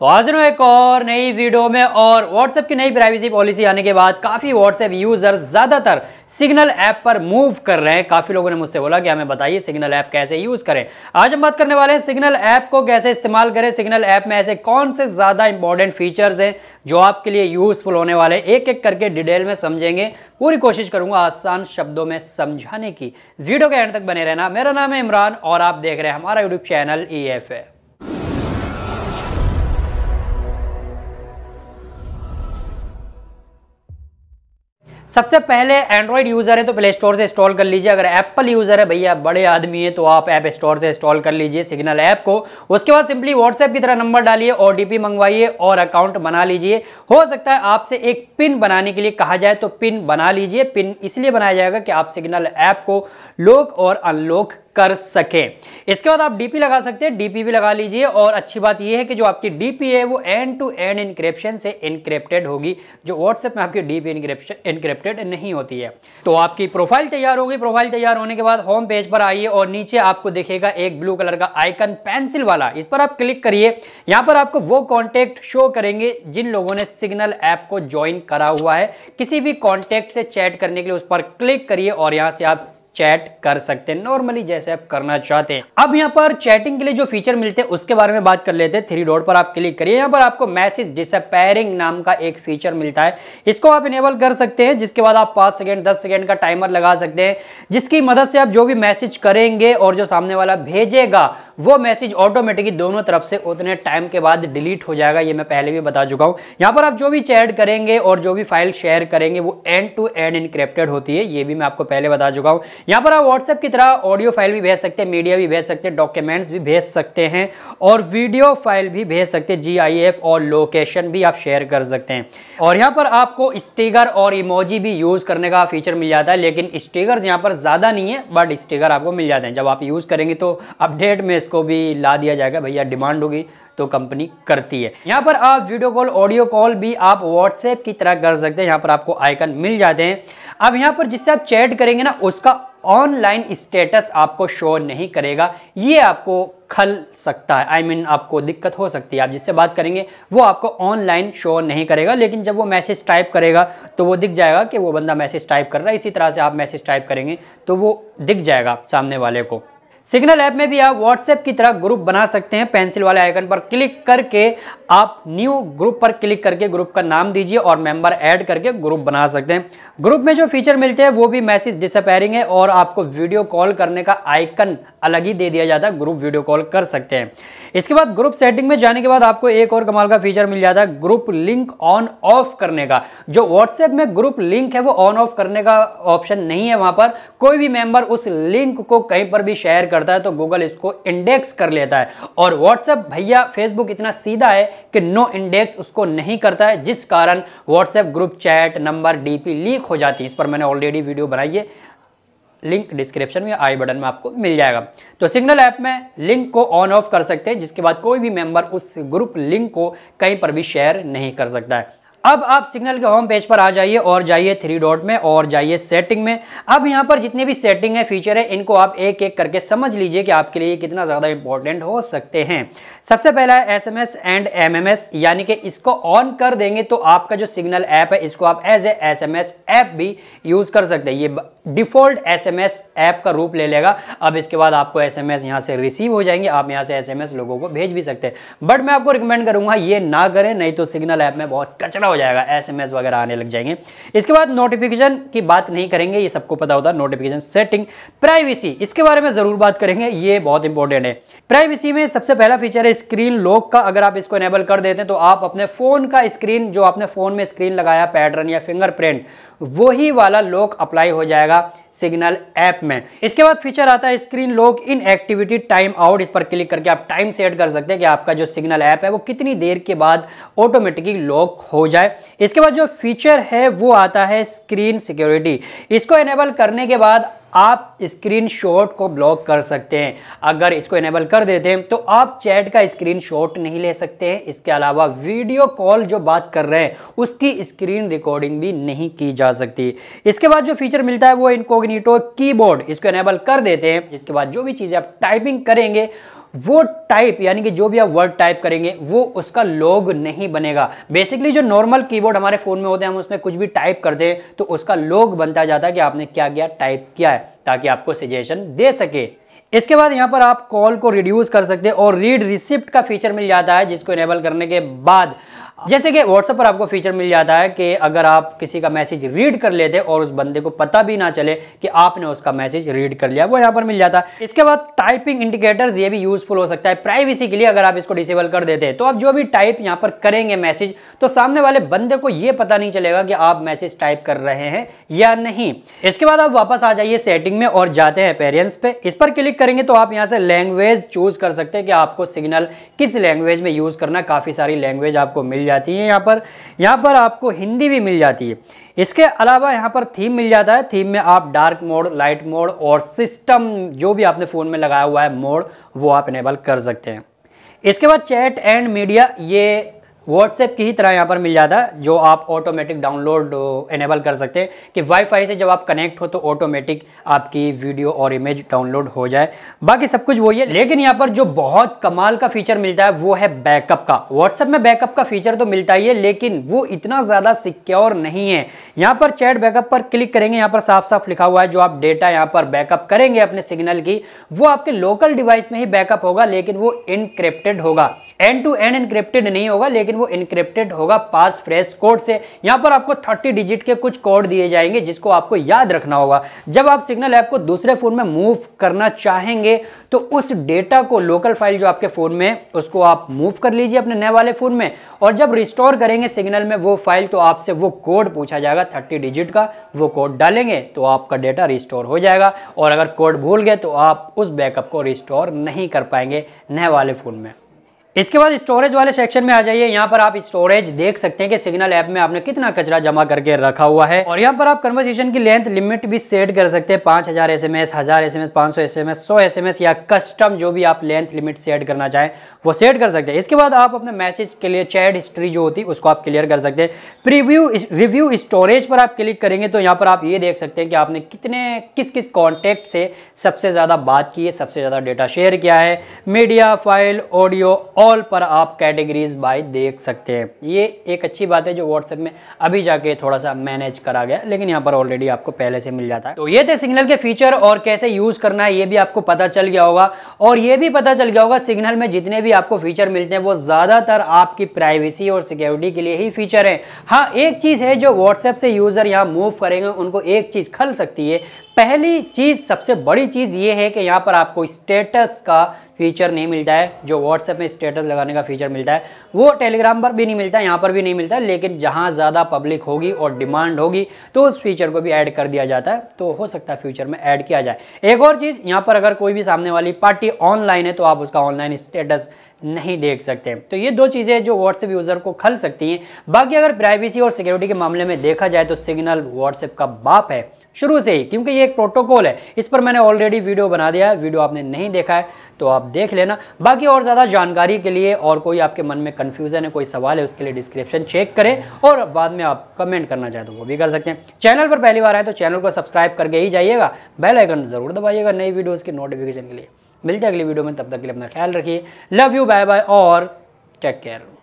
तो हाजिर हूँ एक और नई वीडियो में और व्हाट्सएप की नई प्राइवेसी पॉलिसी आने के बाद काफ़ी व्हाट्सएप यूज़र ज़्यादातर सिग्नल ऐप पर मूव कर रहे हैं काफ़ी लोगों ने मुझसे बोला कि हमें बताइए सिग्नल ऐप कैसे यूज़ करें आज हम बात करने वाले हैं सिग्नल ऐप को कैसे इस्तेमाल करें सिग्नल ऐप में ऐसे कौन से ज़्यादा इंपॉर्टेंट फीचर्स हैं जो आपके लिए यूज़फुल होने वाले हैं एक एक करके डिटेल में समझेंगे पूरी कोशिश करूंगा आसान शब्दों में समझाने की वीडियो के एंड तक बने रहना मेरा नाम है इमरान और आप देख रहे हैं हमारा यूट्यूब चैनल ई एफ सबसे पहले एंड्रॉयड यूज़र है तो प्ले स्टोर से इंस्टॉल कर लीजिए अगर एप्पल यूज़र है भैया बड़े आदमी है तो आप ऐप स्टोर से इंस्टॉल कर लीजिए सिग्नल ऐप को उसके बाद सिंपली व्हाट्सएप की तरह नंबर डालिए ओ मंगवाइए और अकाउंट बना लीजिए हो सकता है आपसे एक पिन बनाने के लिए कहा जाए तो पिन बना लीजिए पिन इसलिए बनाया जाएगा कि आप सिग्नल ऐप को लॉक और अनलॉक कर सके इसके बाद आप डीपी लगा सकते हैं डीपी भी लगा लीजिए और अच्छी बात यह है कि जो आपकी डीपी है वो एंड टू एंड इंक्रिप्शन से इनक्रिप्टेड होगी जो व्हाट्सएप में आपकी डीपी इंक्रिप्शन इनक्रिप्टेड नहीं होती है तो आपकी प्रोफाइल तैयार होगी प्रोफाइल तैयार होने के बाद होम पेज पर आइए और नीचे आपको देखेगा एक ब्लू कलर का आइकन पेंसिल वाला इस पर आप क्लिक करिए यहाँ पर आपको वो कॉन्टेक्ट शो करेंगे जिन लोगों ने सिग्नल ऐप को ज्वाइन करा हुआ है किसी भी कॉन्टेक्ट से चैट करने के लिए उस पर क्लिक करिए और यहाँ से आप चैट कर सकते हैं नॉर्मली जैसे आप करना चाहते हैं अब यहाँ पर चैटिंग के लिए जो फीचर मिलते हैं उसके बारे में बात कर लेते हैं थ्री डॉट पर आप क्लिक करिए यहाँ पर आपको मैसेज डिसअपेयरिंग नाम का एक फीचर मिलता है इसको आप इनेबल कर सकते हैं जिसके बाद आप पांच सेकेंड दस सेकेंड का टाइमर लगा सकते हैं जिसकी मदद से आप जो भी मैसेज करेंगे और जो सामने वाला भेजेगा वो मैसेज ऑटोमेटिकली दोनों तरफ से उतने टाइम के बाद डिलीट हो जाएगा ये मैं पहले भी बता चुका हूँ यहाँ पर आप जो भी चैट करेंगे और जो भी फाइल शेयर करेंगे वो एंड टू एंड इनक्रिप्टेड होती है ये भी मैं आपको पहले बता चुका हूँ यहाँ पर आप व्हाट्सएप की तरह ऑडियो फाइल भी भेज सकते हैं मीडिया भी भेज सकते हैं डॉक्यूमेंट्स भी भेज सकते हैं और वीडियो फाइल भी भेज सकते हैं जी और लोकेशन भी आप शेयर कर सकते हैं और यहाँ पर आपको स्टिकर और इमोजी भी यूज़ करने का फीचर मिल जाता है लेकिन स्टिकर्स यहाँ पर ज़्यादा नहीं है बट स्टिकर आपको मिल जाते हैं जब आप यूज़ करेंगे तो अपडेट में यूएस को भी ला दिया जाएगा भैया डिमांड होगी तो कंपनी करती है यहाँ पर आप वीडियो कॉल ऑडियो कॉल भी आप व्हाट्सएप की तरह कर सकते हैं यहाँ पर आपको आइकन मिल जाते हैं अब यहाँ पर जिससे आप चैट करेंगे ना उसका ऑनलाइन स्टेटस आपको शो नहीं करेगा ये आपको खल सकता है आई I मीन mean, आपको दिक्कत हो सकती है आप जिससे बात करेंगे वो आपको ऑनलाइन शो नहीं करेगा लेकिन जब वो मैसेज टाइप करेगा तो वो दिख जाएगा कि वो बंदा मैसेज टाइप कर रहा है इसी तरह से आप मैसेज टाइप करेंगे तो वो दिख जाएगा सामने वाले को सिग्नल ऐप में भी आप व्हाट्सएप की तरह ग्रुप बना सकते हैं पेंसिल वाले आइकन पर क्लिक करके आप न्यू ग्रुप पर क्लिक करके ग्रुप का नाम दीजिए और मेंबर ऐड करके ग्रुप बना सकते हैं ग्रुप में जो फीचर मिलते हैं वो भी मैसेज डिसअपेयरिंग है और आपको वीडियो कॉल करने का आइकन अलग ही दे दिया जाता है ग्रुप वीडियो कॉल कर सकते हैं इसके बाद ग्रुप सेटिंग में जाने के बाद आपको एक और कमाल का फीचर मिल जाता है ग्रुप लिंक ऑन ऑफ करने का जो व्हाट्सएप में ग्रुप लिंक है वो ऑन ऑफ करने का ऑप्शन नहीं है वहां पर कोई भी मेंबर उस लिंक को कहीं पर भी शेयर करता है तो गूगल इसको इंडेक्स कर लेता है और व्हाट्सएप भैया फेसबुक इतना सीधा है कि नो इंडेक्स उसको नहीं करता है जिस कारण व्हाट्सएप ग्रुप चैट नंबर डी लीक हो जाती है इस पर मैंने ऑलरेडी वीडियो बनाई है लिंक डिस्क्रिप्शन में आई बटन में आपको मिल जाएगा तो सिग्नल ऐप में लिंक को ऑन ऑफ कर सकते हैं जिसके बाद कोई भी मेंबर उस ग्रुप लिंक को कहीं पर भी शेयर नहीं कर सकता है अब आप सिग्नल के होम पेज पर आ जाइए और जाइए थ्री डॉट में और जाइए सेटिंग में अब यहाँ पर जितने भी सेटिंग है फीचर है इनको आप एक एक करके समझ लीजिए कि आपके लिए कितना ज़्यादा इंपॉर्टेंट हो सकते हैं सबसे पहला है S M S and M M S यानी कि इसको ऑन कर देंगे तो आपका जो सिग्नल ऐप है इसको आप as a S M S app भी यूज़ कर सकते हैं ये डिफ़ॉल्ट एसएमएस ऐप का रूप ले लेगा अब इसके बाद आपको एसएमएस यहाँ से रिसीव हो जाएंगे आप यहाँ से एसएमएस लोगों को भेज भी सकते हैं बट मैं आपको रिकमेंड करूँगा ये ना करें नहीं तो सिग्नल ऐप में बहुत कचरा हो जाएगा एसएमएस वगैरह आने लग जाएंगे इसके बाद नोटिफिकेशन की बात नहीं करेंगे ये सबको पता होता है नोटिफिकेशन सेटिंग प्राइवेसी इसके बारे में ज़रूर बात करेंगे ये बहुत इंपॉर्टेंट है प्राइवेसी में सबसे पहला फीचर है स्क्रीन लॉक का अगर आप इसको एनेबल कर देते हैं तो आप अपने फ़ोन का स्क्रीन जो आपने फ़ोन में स्क्रीन लगाया पैटर्न या फिंगरप्रिंट वही वाला लॉक अप्लाई हो जाएगा सिग्नल ऐप में इसके बाद फीचर आता है screen lock inactivity time out इस पर क्लिक करके आप टाइम सेट कर सकते हैं कि आपका जो सिग्नल ऐप है वो कितनी देर के बाद ऑटोमेटिकली लॉक हो जाए इसके बाद जो फीचर है वो आता है स्क्रीन सिक्योरिटी इसको एनेबल करने के बाद आप स्क्रीनशॉट को ब्लॉक कर सकते हैं अगर इसको इनेबल कर देते हैं तो आप चैट का स्क्रीनशॉट नहीं ले सकते हैं इसके अलावा वीडियो कॉल जो बात कर रहे हैं उसकी स्क्रीन रिकॉर्डिंग भी नहीं की जा सकती इसके बाद जो फीचर मिलता है वो इनको इनकॉग्निटो कीबोर्ड इसको एनेबल कर देते हैं जिसके बाद जो भी चीज़ें आप टाइपिंग करेंगे वो टाइप यानी कि जो भी आप वर्ड टाइप करेंगे वो उसका लॉग नहीं बनेगा बेसिकली जो नॉर्मल कीबोर्ड हमारे फ़ोन में होते हैं हम उसमें कुछ भी टाइप करते हैं तो उसका लॉग बनता जाता है कि आपने क्या क्या टाइप किया है ताकि आपको सजेशन दे सके इसके बाद यहाँ पर आप कॉल को रिड्यूस कर सकते हैं और रीड रिसिप्ट का फीचर मिल जाता है जिसको इनेबल करने के बाद जैसे कि व्हाट्सएप पर आपको फीचर मिल जाता है कि अगर आप किसी का मैसेज रीड कर लेते और उस बंदे को पता भी ना चले कि आपने उसका मैसेज रीड कर लिया वो यहाँ पर मिल जाता है इसके बाद टाइपिंग इंडिकेटर्स ये भी यूजफुल हो सकता है प्राइवेसी के लिए अगर आप इसको डिसेबल कर देते हैं तो आप जो भी टाइप यहाँ पर करेंगे मैसेज तो सामने वाले बंदे को ये पता नहीं चलेगा कि आप मैसेज टाइप कर रहे हैं या नहीं इसके बाद आप वापस आ जाइए सेटिंग में और जाते हैं पेरेंट्स पे इस पर क्लिक करेंगे तो आप यहाँ से लैंग्वेज चूज कर सकते हैं कि आपको सिग्नल किस लैंग्वेज में यूज करना काफी सारी लैंग्वेज आपको मिल मिल जाती है यहाँ पर यहाँ पर आपको हिंदी भी मिल जाती है इसके अलावा यहाँ पर थीम मिल जाता है थीम में आप डार्क मोड लाइट मोड और सिस्टम जो भी आपने फ़ोन में लगाया हुआ है मोड वो आप इनेबल कर सकते हैं इसके बाद चैट एंड मीडिया ये व्हाट्सएप की ही तरह यहाँ पर मिल जाता है जो आप ऑटोमेटिक डाउनलोड इनेबल कर सकते हैं कि वाईफाई से जब आप कनेक्ट हो तो ऑटोमेटिक आपकी वीडियो और इमेज डाउनलोड हो जाए बाकी सब कुछ वही है लेकिन यहाँ पर जो बहुत कमाल का फीचर मिलता है वो है बैकअप का व्हाट्सएप में बैकअप का फीचर तो मिलता ही है लेकिन वो इतना ज़्यादा सिक्योर नहीं है यहाँ पर चैट बैकअप पर क्लिक करेंगे यहाँ पर साफ साफ लिखा हुआ है जो आप डेटा यहाँ पर बैकअप करेंगे अपने सिग्नल की वो आपके लोकल डिवाइस में ही बैकअप होगा लेकिन वो इनक्रिप्टेड होगा एंड टू एंड इनक्रिप्टेड नहीं होगा लेकिन वो इनक्रिप्टेड होगा पास फ्रेश कोड से यहाँ पर आपको थर्टी डिजिट के कुछ कोड दिए जाएंगे जिसको आपको याद रखना होगा जब आप सिग्नल ऐप को दूसरे फ़ोन में मूव करना चाहेंगे तो उस डेटा को लोकल फाइल जो आपके फ़ोन में उसको आप मूव कर लीजिए अपने नए वाले फ़ोन में और जब रिस्टोर करेंगे सिग्नल में वो फाइल तो आपसे वो कोड पूछा जाएगा थर्टी डिजिट का वो कोड डालेंगे तो आपका डेटा रिस्टोर हो जाएगा और अगर कोड भूल गए तो आप उस बैकअप को रिस्टोर नहीं कर पाएंगे नए वाले फ़ोन में इसके बाद स्टोरेज वाले सेक्शन में आ जाइए यहाँ पर आप स्टोरेज देख सकते हैं कि सिग्नल ऐप में आपने कितना कचरा जमा करके रखा हुआ है और यहाँ पर आप कन्वर्सेशन की लेंथ लिमिट भी सेट कर सकते हैं पांच हजार एस एम एस हजार एस एम एस पांच सौ एस एम एस सौ एस एम एस या कस्टम जो भी आप लेंथ लिमिट सेट करना चाहें वो सेट कर सकते हैं इसके बाद आप अपने मैसेज के लिए चैट हिस्ट्री जो होती है उसको आप क्लियर कर सकते हैं प्रीव्यू रिव्यू स्टोरेज पर आप क्लिक करेंगे तो यहाँ पर आप ये देख सकते हैं कि आपने कितने किस किस कॉन्टेक्ट से सबसे ज़्यादा बात की है सबसे ज़्यादा डेटा शेयर किया है मीडिया फाइल ऑडियो ऑल पर आप कैटेगरीज बाय देख सकते हैं ये एक अच्छी बात है जो व्हाट्सएप में अभी जाके थोड़ा सा मैनेज करा गया लेकिन यहाँ पर ऑलरेडी आपको पहले से मिल जाता है तो ये थे सिग्नल के फीचर और कैसे यूज़ करना है ये भी आपको पता चल गया होगा और ये भी पता चल गया होगा सिग्नल में जितने भी आपको फीचर मिलते हैं वो ज़्यादातर आपकी प्राइवेसी और सिक्योरिटी के लिए ही फीचर है हाँ एक चीज़ है जो व्हाट्सएप से यूज़र यहाँ मूव करेंगे उनको एक चीज़ खल सकती है पहली चीज़ सबसे बड़ी चीज़ ये है कि यहाँ पर आपको स्टेटस का फीचर नहीं मिलता है जो व्हाट्सएप में स्टेटस लगाने का फीचर मिलता है वो टेलीग्राम पर भी नहीं मिलता है यहाँ पर भी नहीं मिलता है लेकिन जहाँ ज़्यादा पब्लिक होगी और डिमांड होगी तो उस फीचर को भी ऐड कर दिया जाता है तो हो सकता है फ्यूचर में ऐड किया जाए एक और चीज़ यहाँ पर अगर कोई भी सामने वाली पार्टी ऑनलाइन है तो आप उसका ऑनलाइन स्टेटस नहीं देख सकते तो ये दो चीज़ें जो व्हाट्सएप यूज़र को खल सकती हैं बाकी अगर प्राइवेसी और सिक्योरिटी के मामले में देखा जाए तो सिग्नल व्हाट्सएप का बाप है शुरू से ही क्योंकि ये एक प्रोटोकॉल है इस पर मैंने ऑलरेडी वीडियो बना दिया है वीडियो आपने नहीं देखा है तो आप देख लेना बाकी और ज़्यादा जानकारी के लिए और कोई आपके मन में कन्फ्यूज़न है कोई सवाल है उसके लिए डिस्क्रिप्शन चेक करें और बाद में आप कमेंट करना चाहे तो वो भी कर सकते हैं चैनल पर पहली बार आए तो चैनल को सब्सक्राइब करके ही जाइएगा बेल आइकन ज़रूर दबाइएगा नई वीडियोज़ की नोटिफिकेशन के लिए मिलते हैं अगली वीडियो में तब तक के लिए अपना ख्याल रखिए लव यू बाय बाय और टेक केयर